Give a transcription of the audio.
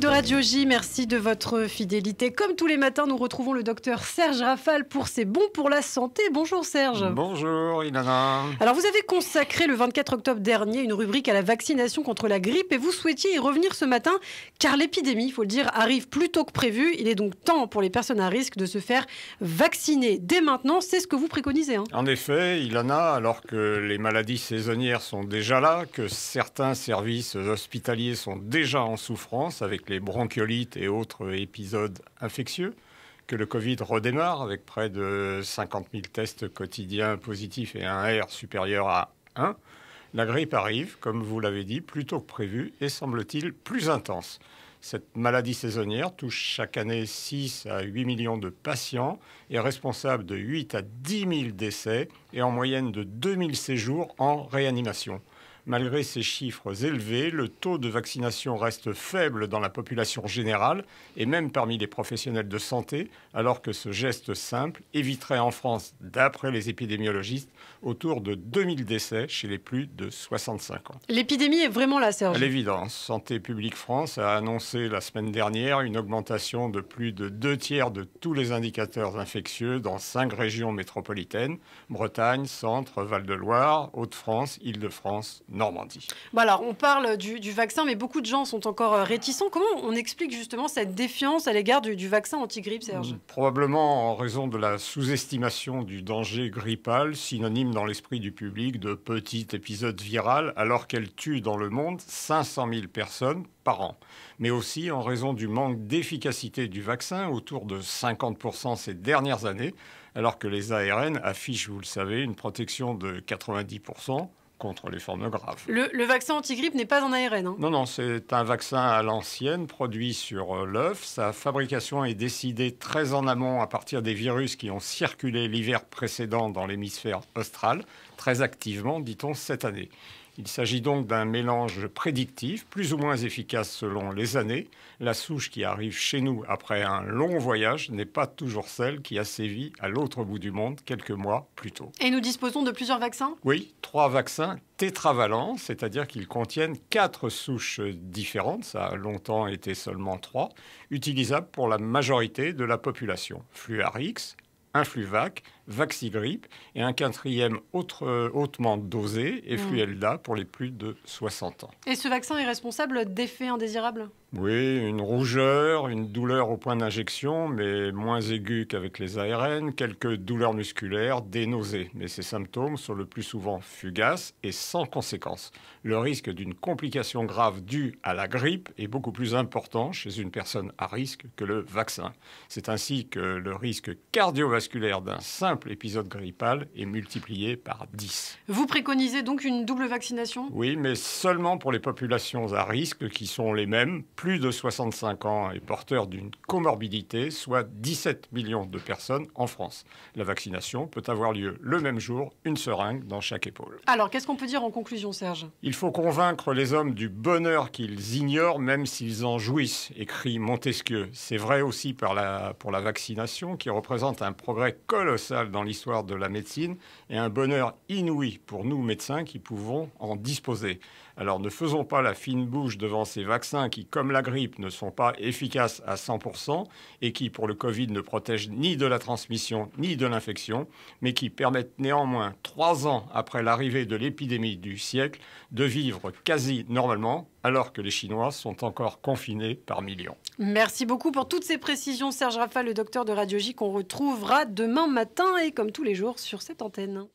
de Radio J, merci de votre fidélité. Comme tous les matins, nous retrouvons le docteur Serge Rafal pour ses bons pour la santé. Bonjour Serge. Bonjour Ilana. Alors vous avez consacré le 24 octobre dernier une rubrique à la vaccination contre la grippe et vous souhaitiez y revenir ce matin car l'épidémie, il faut le dire, arrive plus tôt que prévu. Il est donc temps pour les personnes à risque de se faire vacciner dès maintenant. C'est ce que vous préconisez. Hein. En effet, Ilana, alors que les maladies saisonnières sont déjà là, que certains services hospitaliers sont déjà en souffrance avec les bronchiolites et autres épisodes infectieux, que le Covid redémarre avec près de 50 000 tests quotidiens positifs et un R supérieur à 1, la grippe arrive, comme vous l'avez dit, plus tôt que prévu et semble-t-il plus intense. Cette maladie saisonnière touche chaque année 6 à 8 millions de patients, et est responsable de 8 à 10 000 décès et en moyenne de 2 000 séjours en réanimation. Malgré ces chiffres élevés, le taux de vaccination reste faible dans la population générale et même parmi les professionnels de santé, alors que ce geste simple éviterait en France, d'après les épidémiologistes, autour de 2000 décès chez les plus de 65 ans. L'épidémie est vraiment là, Serge l'évidence, Santé publique France a annoncé la semaine dernière une augmentation de plus de deux tiers de tous les indicateurs infectieux dans cinq régions métropolitaines Bretagne, Centre, Val-de-Loire, Hauts-de-France, Île-de-France, Normandie. on parle du, vaccin, mais beaucoup de gens sont encore euh, réticents. Comment on explique justement cette défiance à l'égard du, du, vaccin anti-grippe, Serge mm, Probablement en raison de la sous-estimation du danger grippal, synonyme dans l'esprit du public de petit épisode viral, alors qu'elle tue dans le monde 500 000 personnes par an. Mais aussi en raison du manque d'efficacité du vaccin, autour de 50% ces dernières années, alors que les ARN affichent, vous le savez, une protection de 90% contre les formes graves. Le, vaccin vaccin antigrippe n'est pas en ARN hein Non, non, c'est un vaccin à l'ancienne, produit sur euh, l'œuf. Sa fabrication est décidée très en amont à partir des virus qui ont circulé l'hiver précédent dans l'hémisphère austral, très activement, dit-on, cette année. Il s'agit donc d'un mélange prédictif, plus ou moins efficace selon les années. La souche qui arrive chez nous après un long voyage n'est pas toujours celle qui a sévi à l'autre bout du monde quelques mois plus tôt. Et nous disposons de plusieurs vaccins Oui, trois vaccins tétravalents, c'est-à-dire qu'ils contiennent quatre souches différentes, ça a longtemps été seulement trois, utilisables pour la majorité de la population. Fluarix, fluvac, Vaxigrippe et un quatrième autre, hautement dosé, Effluelda, pour les plus de 60 ans. Et ce vaccin est responsable d'effets indésirables Oui, une rougeur, une douleur au point d'injection, mais moins aiguë qu'avec les ARN, quelques douleurs musculaires, des nausées. Mais ces symptômes sont le plus souvent fugaces et sans conséquence. Le risque d'une complication grave due à la grippe est beaucoup plus important chez une personne à risque que le vaccin. C'est ainsi que le risque cardiovasculaire d'un simple épisode grippal est multiplié par 10. Vous préconisez donc une double vaccination Oui, mais seulement pour les populations à risque qui sont les mêmes, plus de 65 ans et porteurs d'une comorbidité, soit 17 millions de personnes en France. La vaccination peut avoir lieu le même jour, une seringue dans chaque épaule. Alors, qu'est-ce qu'on peut dire en conclusion, Serge Il faut convaincre les hommes du bonheur qu'ils ignorent, même s'ils en jouissent, écrit Montesquieu. C'est vrai aussi pour la, pour la vaccination, qui représente un problème progrès colossal dans l'histoire de la médecine et un bonheur inouï pour nous médecins qui pouvons en disposer. Alors ne faisons pas la fine bouche devant ces vaccins qui, comme la grippe, ne sont pas efficaces à 100% et qui, pour le Covid, ne protègent ni de la transmission ni de l'infection, mais qui permettent néanmoins, trois ans après l'arrivée de l'épidémie du siècle, de vivre quasi normalement alors que les Chinois sont encore confinés par millions. Merci beaucoup pour toutes ces précisions, Serge Raffa, le docteur de radiologie qu'on retrouvera demain matin et comme tous les jours sur cette antenne.